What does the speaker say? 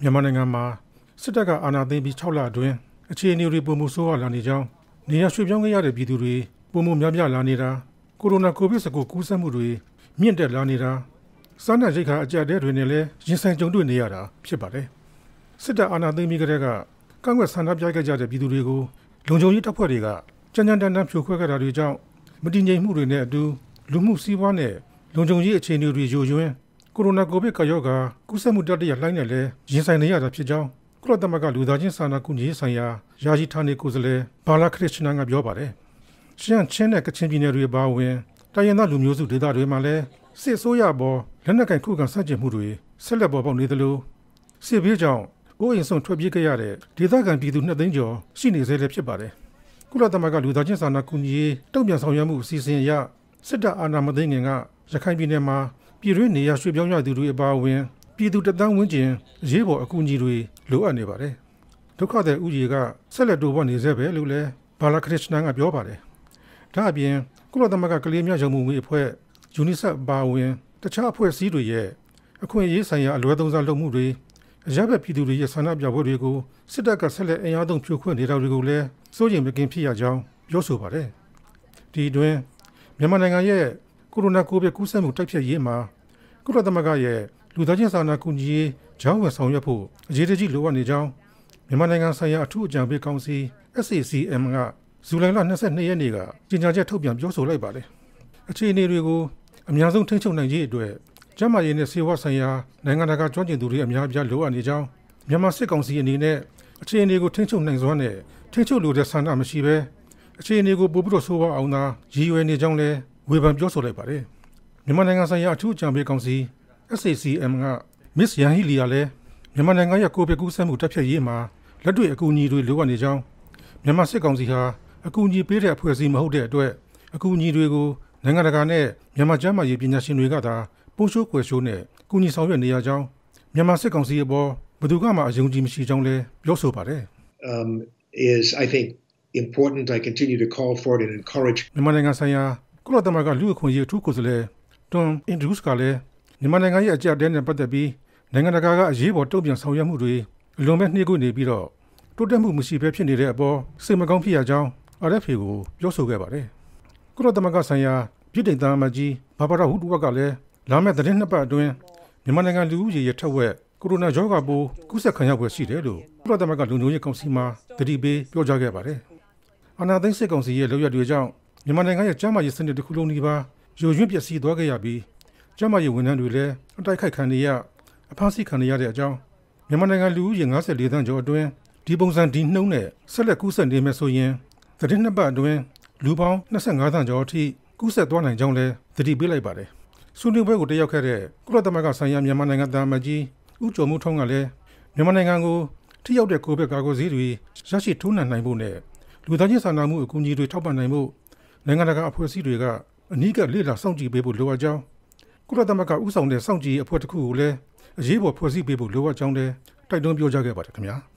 မြန်မာနိုင်ငံမှာစစ်တပ်ကအာဏာသိမ်းပြီး6လအတွင်းအခြေအနေတွေပုံမှုဆိုးရွားလာနေကြောင်းနေရရွှေ့ပြောင်းခဲ့ရတဲ့ပြည်သူတွေပုံမှုများပြားလာနေတာကိုရိုနာကိုဗစ်19ကူးစက်မှုတွေမြင့်တက်လာနေတာစားနပ်ရိက္ခာအကျပ်တဲတွေနဲ့လည်းရင်ဆိုင်ကြုံတွေ့နေရတာဖြစ်ပါတယ်စစ်တပ်အာဏာသိမ်းပြီးကြတဲ့ကကန့်ကွက်ဆန္ဒပြခဲ့ကြတဲ့ပြည်သူတွေကိုလုံခြုံရေးတပ်ဖွဲ့တွေကကြမ်းကြမ်းတမ်းတမ်းဖြိုခွဲခဲ့တာတွေကြောင့်မတည်ငြိမ်မှုတွေနဲ့အတူလူမှုစီးပွားနဲ့လုံခြုံရေးအခြေအနေတွေယိုယွင်းကိုရိုနာကိုဗစ်ကာရောဂါကူးစက်မှုတတိယလှိုင်းနဲ့လည်းရင်ဆိုင်နေရတာဖြစ်ကြောင်းကုလသမဂ္ဂလူသားချင်းစာနာကူညီရေးဆိုင်ရာယာယီဌာနေကိုယ်စားလှယ်ဘာလာခရစ်ချနာကပြောပါတယ်။ရှမ်းချင်းနဲ့ကချင်ပြည်နယ်တွေပါဝင်တိုင်းရင်းသားလူမျိုးစုဒေသတွေမှာလည်းစစ်ဆိုးရပေါ်လက်နက်ကင်ခုခံဆန့်ကျင်မှုတွေဆက်လက်ပေါ်ပေါက်နေသလိုစစ်ဘေးကြောင့်ကိုယ်အိမ်ဆုံးထွက်ပြေးခဲ့ရတဲ့ဒေသခံပြည်သူ2သိန်းကျော်ရှိနေသေးလည်းဖြစ်ပါတယ်။ကုလသမဂ္ဂလူသားချင်းစာနာကူညီရေးတုံ့ပြန်ဆောင်ရွက်မှုအစီအစဉ်အရစစ်တပ်အာဏာမသိငင်ကရခိုင်ပြည်နယ်မှာပြည်တွင်းနေရာရွှေ့ပြောင်းရသူတွေအပါအဝင်ပြည်သူတသန်းဝန်းကျင်ရေးပေါ်အကူအညီတွေလိုအပ်နေပါတယ်ဒုက္ခသည်ဥကြီးကဆက်လက်တိုးပွားနေဆဲပဲလို့လဲဘာလာခရစ်စတန်ကပြောပါတယ်ဒါအပြင်ကုလသမဂ္ဂကလေးများရုံမှုငွေအဖွဲ့ယူနီဆက်ပါဝင်တခြားအဖွဲ့အစည်းတွေရဲ့အခွင့်အရေးဆိုင်ရာအလွဲသုံးစားလုပ်မှုတွေအရပ်ဘက်ပြည်သူတွေရဲ့ဆန္ဒပြပွဲတွေကိုစစ်တပ်ကဆက်လက်အင်အားသုံးဖြိုခွင်းနေတာတွေကိုလည်းစိုးရိမ်မကင်းဖြစ်ရကြောင်းပြောဆိုပါတယ်ဒီအတွင်းမြန်မာနိုင်ငံရဲ့ကိုရိုနာကိုဗစ်ကူးစက်မှုတိုက်ဖျက်ရေးမှာကုလသမဂ္ဂရဲ့လူသားချင်းစာနာကူညီရေးကြောင်းဝင်ဆောင်ရွက်ဖို့အရေးတကြီးလိုအပ်နေကြောင်းမြန်မာနိုင်ငံဆိုင်ရာအထူးအကြံပေးကောင်စီ SACM ကဇူလိုင်လ22ရက်နေ့ကကြေညာချက်ထုတ်ပြန်ပြောဆိုလိုက်ပါတယ်။အခြေအနေတွေကိုအများဆုံးထိန်းချုပ်နိုင်ရေးအတွက်ကျန်းမာရေးနဲ့ဆေးဝါးဆိုင်ရာနိုင်ငံတကာကျွမ်းကျင်သူတွေအများအပြားလိုအပ်နေကြောင်းမြန်မာစစ်ကောင်စီအနေနဲ့အခြေအနေကိုထိန်းချုပ်နိုင်စွမ်းနဲ့ထိန်းချုပ်လိုတဲ့ဆန္ဒမရှိဘဲအခြေအနေကိုပို့ပြီးတော့ဆိုးဝါးအောင်သာရည်ရွယ်နေကြောင်းလည်းဝေဖန်ပြောဆိုလိုက်ပါတယ်မြန်မာနိုင်ငံဆိုင်ရာအထူးအကြံပေးကောင်စီ SACM က Miss Yanhi Lee ကလည်းမြန်မာနိုင်ငံရဲ့ကိုဗစ်ကူးစက်မှုတက်ဖြတ်ရေးမှာလက်တွေ့အကူအညီတွေလိုအပ်နေကြောင်းမြန်မာစစ်ကောင်စီဟာအကူအညီပေးတဲ့အဖွဲ့အစည်းမဟုတ်တဲ့အတွက်အကူအညီတွေကိုနိုင်ငံတကာနဲ့မြန်မာကျန်းမာရေးပညာရှင်တွေကသာပို့ရှိုးကွယ်ရှိုးနဲ့ကူညီဆောင်ရွက်နေရကြောင်းမြန်မာစစ်ကောင်စီအပေါ်ဘယ်သူကမှအယုံကြည်မရှိကြောင်းလည်းပြောဆိုပါတယ် um is i think important i continue to call for it and encourage မြန်မာနိုင်ငံဆိုင်ရာကုလသမဂ္ဂလူ့အခွင့်အရေးအထူးကိုယ်စားလှယ်တွန်အင်ဒရူးစ်ကလည်းမြန်မာနိုင်ငံရဲ့အကြပ်တဲနဲ့ပတ်သက်ပြီးနိုင်ငံတကာကအရေးပေါ်တုံ့ပြန်ဆောင်ရွက်မှုတွေအလွန်ပဲနှေးကွေးနေပြီးတော့တိုးတက်မှုမရှိဘဲဖြစ်နေတဲ့အပေါ်စိတ်မကောင်းဖြစ်ရကြောင်း RFA ကိုပြောဆိုခဲ့ပါတယ်။ကုလသမဂ္ဂဆိုင်ရာပြည်ထောင်စုအမကြီးဘာဘာရာဟူတူဝက်ကလည်းလာမယ့်သတင်းနှစ်ပတ်အတွင်းမြန်မာနိုင်ငံလူဦးရေရထက်ဝက်ကိုရိုနာရောဂါပိုးကူးစက်ခံရပွဲရှိတယ်လို့ကုလသမဂ္ဂလူညုံရေးကောင်စီမှတတိပေးပြောကြားခဲ့ပါတယ်။အနာသိန်းစစ်ကောင်စီရဲ့လုပ်ရတွေကြောင့်မြန်မာနိုင်ငံရဲ့ကျန်းမာရေးစနစ်တစ်ခုလုံးနီးပါးယိုယွင်းပျက်စီးသွားခဲ့ရပြီးကျန်းမာရေးဝန်ထမ်းတွေလည်းအတိုက်ခိုက်ခံနေရအဖမ်းဆီးခံနေရတဲ့အကြောင်းမြန်မာနိုင်ငံလူဦးရေ54သန်းကျော်အတွင်းဒီပုံစံဒီနှုံးနဲ့ဆက်လက်ကူးစက်နေမယ်ဆိုရင်သတင်းနှစ်ပတ်အတွင်းလူပေါင်း25သန်းကျော်အထိကူးစက်သွားနိုင်ကြောင်းလည်းသတိပေးလိုက်ပါတယ်။ဆွေးနွေးပွဲကိုတက်ရောက်ခဲ့တဲ့ကုလသမဂ္ဂဆိုင်ရာမြန်မာနိုင်ငံသားမကြီးဦးကျော်မှုထုံးကလည်းမြန်မာနိုင်ငံကိုထိရောက်တဲ့ကိုဗစ်ကာကွယ်ဆေးတွေရရှိထိုးနှံနိုင်ဖို့နဲ့လူသားချင်းစာနာမှုအကူအညီတွေထောက်ပံ့နိုင်ဖို့နိုင်ငံတကာအဖွဲ့အစည်းတွေကအနီးကပ်လေ့လာစောင့်ကြည့်ပေးဖို့လိုအပ်ကြောင်းကုလသမဂ္ဂဥဆောင်တဲ့စောင့်ကြည့်အဖွဲ့တစ်ခုကိုလည်းအရေးပေါ်ဖွဲ့စည်းပေးဖို့လိုအပ်ကြောင်းလည်းတိုက်တွန်းပြောကြားခဲ့ပါတယ်ခင်ဗျာ။